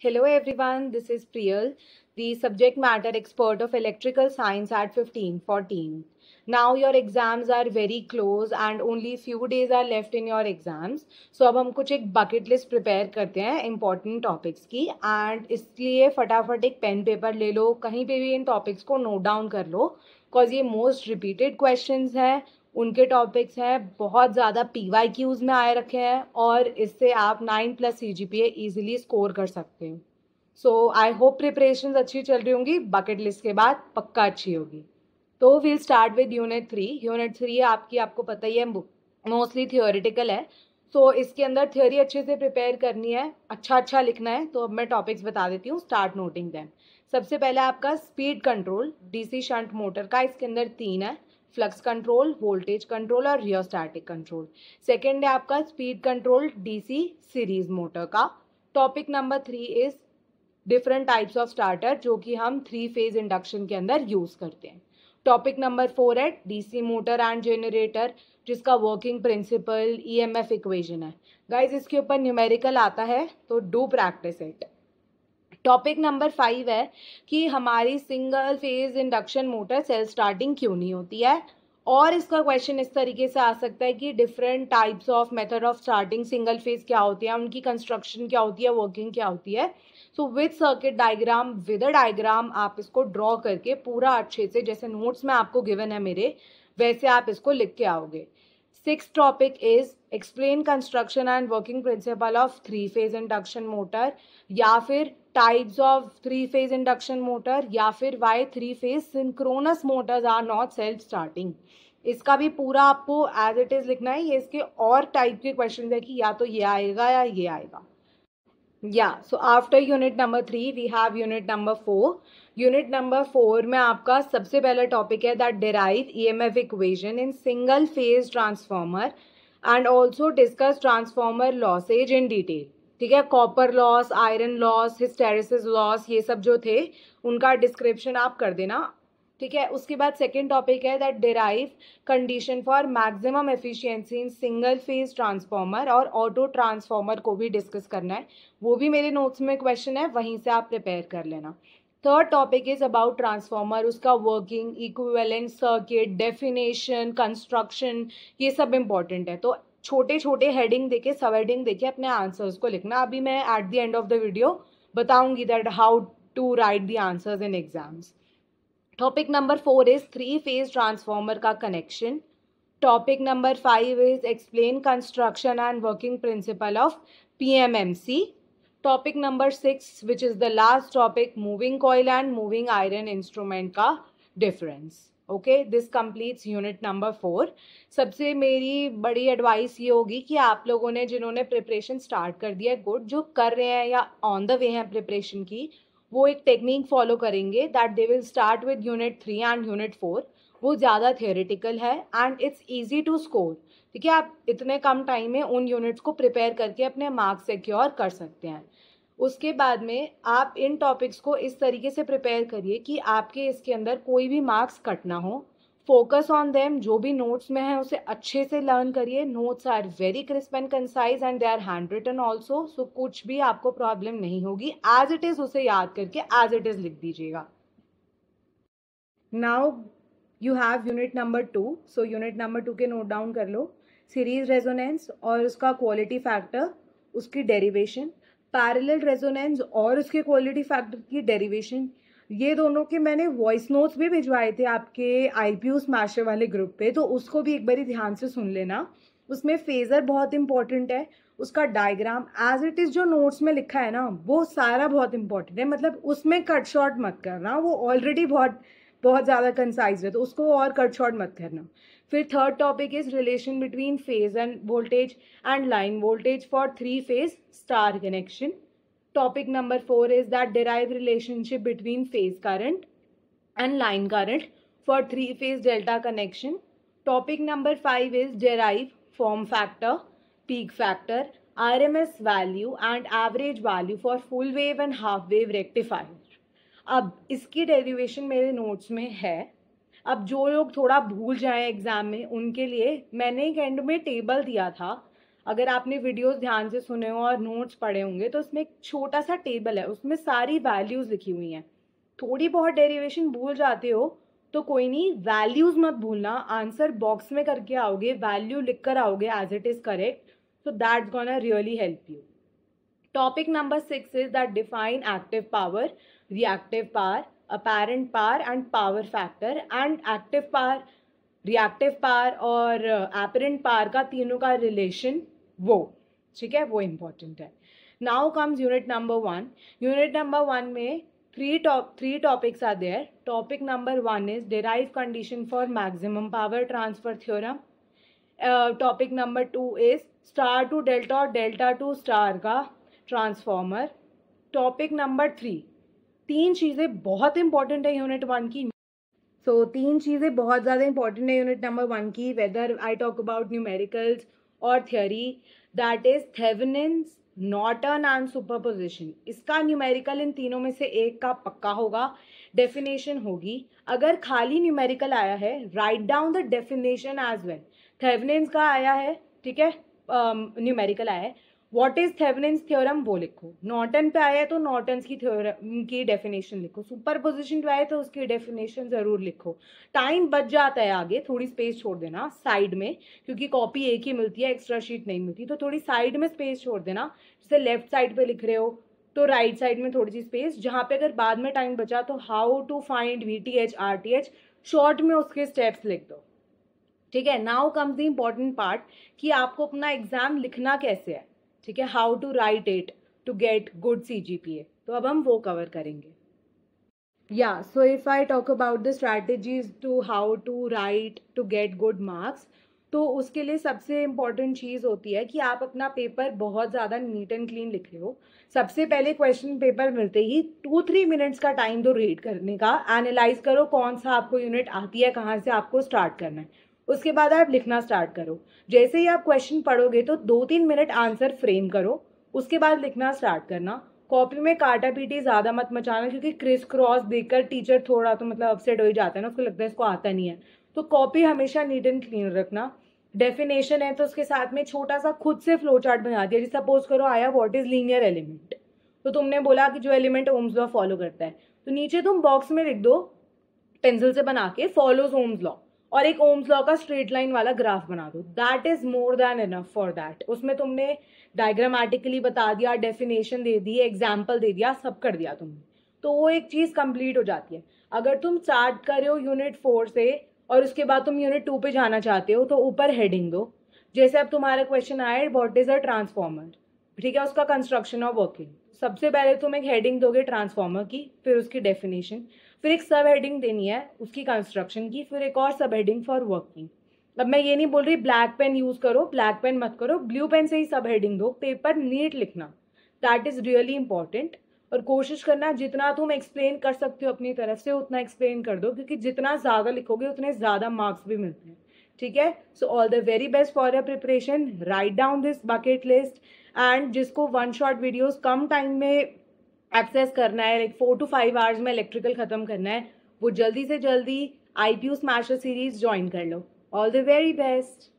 Hello everyone, this is Priyal, the subject matter expert of electrical science at 1514. Now your exams are very close and only few days are left in your exams. So अब हम कुछ एक bucket list prepare करते हैं important topics की and इसलिए फटाफट एक pen paper ले लो कहीं पे भी इन topics को note down कर लो cause ये most repeated questions हैं उनके टॉपिक्स हैं बहुत ज़्यादा पी वाई क्यूज़ में आए रखे हैं और इससे आप nine plus C G P easily score कर सकते हैं सो आई होप प्रिपरेशन अच्छी चल रही होंगी बकेट लिस्ट के बाद पक्का अच्छी होगी तो we'll start with unit three unit three आपकी आपको पता ही है मोस्टली थियोरिटिकल है सो so, इसके अंदर थ्योरी अच्छे से प्रिपेयर करनी है अच्छा अच्छा लिखना है तो अब मैं टॉपिक्स बता देती हूँ स्टार्ट नोटिंग दैन सबसे पहले आपका speed control DC shunt motor का इसके अंदर तीन है फ्लक्स कंट्रोल वोल्टेज कंट्रोल और रियोस्टैटिक कंट्रोल सेकेंड है आपका speed control DC series motor का topic number three is different types of starter जो कि हम थ्री फेज इंडक्शन के अंदर यूज़ करते हैं टॉपिक नंबर फोर है डीसी मोटर एंड जेनरेटर जिसका वर्किंग प्रिंसिपल ईएमएफ इक्वेशन है गाइज इसके ऊपर न्यूमेरिकल आता है तो do practice it topic number five है कि हमारी single phase induction motor self starting क्यों नहीं होती है और इसका क्वेश्चन इस तरीके से आ सकता है कि different types of method of starting single phase क्या होती है उनकी कंस्ट्रक्शन क्या होती है वर्किंग क्या होती है so with circuit diagram with a diagram आप इसको ड्रॉ करके पूरा अच्छे से जैसे नोट्स में आपको गिवन है मेरे वैसे आप इसको लिख के आओगे six topic is explain construction and working principle of three phase induction motor या फिर types of three phase induction motor या फिर why three phase synchronous motors are not self starting इसका भी पूरा आपको एज इट इज़ लिखना है ये इसके और टाइप के क्वेश्चन है कि या तो ये आएगा या ये आएगा या so after unit number three we have unit number four unit number four में आपका सबसे पहला टॉपिक है that derive E M F equation in single phase transformer and also discuss transformer losses in detail ठीक है copper loss iron loss hysteresis loss ये सब जो थे उनका डिस्क्रिप्शन आप कर देना ठीक है उसके बाद सेकेंड टॉपिक है that derive condition for maximum efficiency in single phase transformer और ऑटो ट्रांसफार्मर को भी डिस्कस करना है वो भी मेरे नोट्स में क्वेश्चन है वहीं से आप प्रिपेयर कर लेना third topic is about transformer उसका working equivalent circuit definition construction ये सब इम्पॉर्टेंट है तो छोटे छोटे हेडिंग देके सब हेडिंग देके अपने आंसर्स को लिखना अभी मैं at the end of the video बताऊंगी that how to write the answers in exams topic number four is three phase transformer का connection topic number five is explain construction and working principle of P topic number six which is the last topic moving coil and moving iron instrument का difference okay this completes unit number four सबसे मेरी बड़ी advice ये होगी कि आप लोगों ने जिन्होंने प्रिपरेशन स्टार्ट कर दिया है गुड जो कर रहे हैं या ऑन द वे हैं प्रिपरेशन की वो एक टेक्निक फॉलो करेंगे that they will start with unit three and unit four वो ज़्यादा थियोरिटिकल है and it's easy to score ठीक है आप इतने कम टाइम में उन यूनिट्स को प्रिपेयर करके अपने मार्क्स सिक्योर कर सकते हैं उसके बाद में आप इन टॉपिक्स को इस तरीके से प्रिपेयर करिए कि आपके इसके अंदर कोई भी मार्क्स कट ना हो फोकस ऑन देम जो भी नोट्स में है उसे अच्छे से लर्न करिए notes are very crisp and concise and they are handwritten also so कुछ भी आपको प्रॉब्लम नहीं होगी एज इट इज़ उसे याद करके एज इट इज़ लिख दीजिएगा now you have unit number two so unit number two के नोट डाउन कर लो सीरीज रेजोनेंस और उसका क्वालिटी फैक्टर उसकी डेरिवेशन पैरेलल रेजोनेंस और उसके क्वालिटी फैक्टर की डेरिवेशन ये दोनों के मैंने वॉइस नोट्स भी भिजवाए थे आपके आई पी मास्टर वाले ग्रुप पे तो उसको भी एक बारी ध्यान से सुन लेना उसमें फेज़र बहुत इंपॉर्टेंट है उसका डायग्राम एज इट इज़ जो नोट्स में लिखा है ना वो सारा बहुत इंपॉर्टेंट है मतलब उसमें कट शॉर्ट मत करना वो ऑलरेडी बहुत बहुत ज़्यादा कंसाइज है तो उसको और कट शॉर्ट मत करना फिर third topic is relation between phase and voltage and line voltage for three phase star connection topic number four is that derive relationship between phase current and line current for three phase delta connection topic number five is derive form factor peak factor R M S value and average value for full wave and half wave rectified अब इसकी derivation मेरे notes में है अब जो लोग थोड़ा भूल जाएं एग्ज़ाम में उनके लिए मैंने एक एंड में टेबल दिया था अगर आपने वीडियोस ध्यान से सुने हो और नोट्स पढ़े होंगे तो उसमें एक छोटा सा टेबल है उसमें सारी वैल्यूज़ लिखी हुई हैं थोड़ी बहुत डेरिवेशन भूल जाते हो तो कोई नहीं वैल्यूज़ मत भूलना आंसर बॉक्स में करके आओगे वैल्यू लिख कर आओगे as it is correct so that's gonna really help you topic number six is that define active power reactive power apparent power and power factor and active power reactive power और apparent uh, पार का तीनों का relation वो ठीक है वो important है now comes unit number one unit number one में three top three topics are there topic number one is derive condition for maximum power transfer theorem topic number two is star to delta और delta to star का transformer topic number three तीन चीज़ें बहुत important है unit one की सो so, तीन चीज़ें बहुत ज़्यादा इंपॉर्टेंट है यूनिट नंबर वन की whether I talk about numericals और theory that is not Norton and superposition इसका न्यूमेरिकल इन तीनों में से एक का पक्का होगा डेफिनेशन होगी अगर खाली न्यूमेरिकल आया है right down the definition as well Thevenin का आया है ठीक है न्यूमेरिकल um, आया है व्हाट इज थेवनिन्स थ्योरम वो लिखो नॉटन पे आया है तो नॉर्टन की थ्योरम की डेफिनेशन लिखो सुपर पोजिशन पे आए तो उसकी डेफिनेशन ज़रूर लिखो टाइम बच जाता है आगे थोड़ी स्पेस छोड़ देना साइड में क्योंकि कॉपी एक ही मिलती है एक्स्ट्रा शीट नहीं मिलती तो थोड़ी साइड में स्पेस छोड़ देना जैसे लेफ्ट साइड पर लिख रहे हो तो राइट right साइड में थोड़ी सी स्पेस जहाँ पे अगर बाद में टाइम बचा तो how to find V T H R T H short में उसके स्टेप्स लिख दो ठीक है now comes the important part कि आपको अपना एग्जाम लिखना कैसे है ठीक है how to write it to get good C G P A तो अब हम वो कवर करेंगे या so if I talk about the strategies to how to write to get good marks तो उसके लिए सबसे इम्पॉर्टेंट चीज़ होती है कि आप अपना पेपर बहुत ज़्यादा नीट एंड क्लीन लिख रहे हो सबसे पहले क्वेश्चन पेपर मिलते ही टू थ्री मिनट्स का टाइम दो रीड करने का एनालाइज करो कौन सा आपको यूनिट आती है कहाँ से आपको स्टार्ट करना है उसके बाद आप लिखना स्टार्ट करो जैसे ही आप क्वेश्चन पढ़ोगे तो दो तीन मिनट आंसर फ्रेम करो उसके बाद लिखना स्टार्ट करना कॉपी में काटा पीटी ज़्यादा मत मचाना क्योंकि क्रिस क्रॉस देखकर टीचर थोड़ा तो मतलब अपसेट हो ही जाता है ना उसको लगता है इसको आता नहीं है तो कॉपी हमेशा नीट एंड क्लीन रखना डेफिनेशन है तो उसके साथ में छोटा सा खुद से फ्लो चार्ट बना दिया जैसे सपोज करो आया व्हाट इज़ लीनियर एलिमेंट तो तुमने बोला कि जो एलिमेंट ओम्स लॉ फॉलो करता है तो नीचे तुम बॉक्स में लिख दो पेंसिल से बना के फॉलोज ओम्स लॉ और एक ओम्स लॉ का स्ट्रेट लाइन वाला ग्राफ बना दो that is more than enough for that उसमें तुमने डायग्रामेटिकली बता दिया डेफिनेशन दे दी एग्जाम्पल दे दिया सब कर दिया तुमने तो वो एक चीज़ कंप्लीट हो जाती है अगर तुम स्टार्ट कर रहे हो यूनिट फोर से और उसके बाद तुम यूनिट टू पे जाना चाहते हो तो ऊपर हेडिंग दो जैसे अब तुम्हारा क्वेश्चन आया वॉट इज़ अ ट्रांसफॉर्मर ठीक है उसका कंस्ट्रक्शन और वर्किंग सबसे पहले तुम एक हेडिंग दोगे ट्रांसफॉर्मर की फिर उसकी डेफिनेशन फिर एक सब हेडिंग देनी है उसकी कंस्ट्रक्शन की फिर एक और सब हेडिंग फॉर वर्क की अब मैं ये नहीं बोल रही ब्लैक पेन यूज़ करो ब्लैक पेन मत करो ब्लू पेन से ही सब हेडिंग दो पेपर नीट लिखना दैट इज़ रियली इंपॉर्टेंट और कोशिश करना जितना तुम एक्सप्लेन कर सकते हो अपनी तरफ से उतना एक्सप्लेन कर दो क्योंकि जितना ज़्यादा लिखोगे उतने ज़्यादा मार्क्स भी मिलते हैं ठीक है so all the very best for your preparation write down this bucket list and जिसको वन शॉट वीडियोज कम टाइम में एक्सेस करना है like four to five hours में इलेक्ट्रिकल ख़त्म करना है वो जल्दी से जल्दी I P U smasher series join कर लो ऑल द वेरी बेस्ट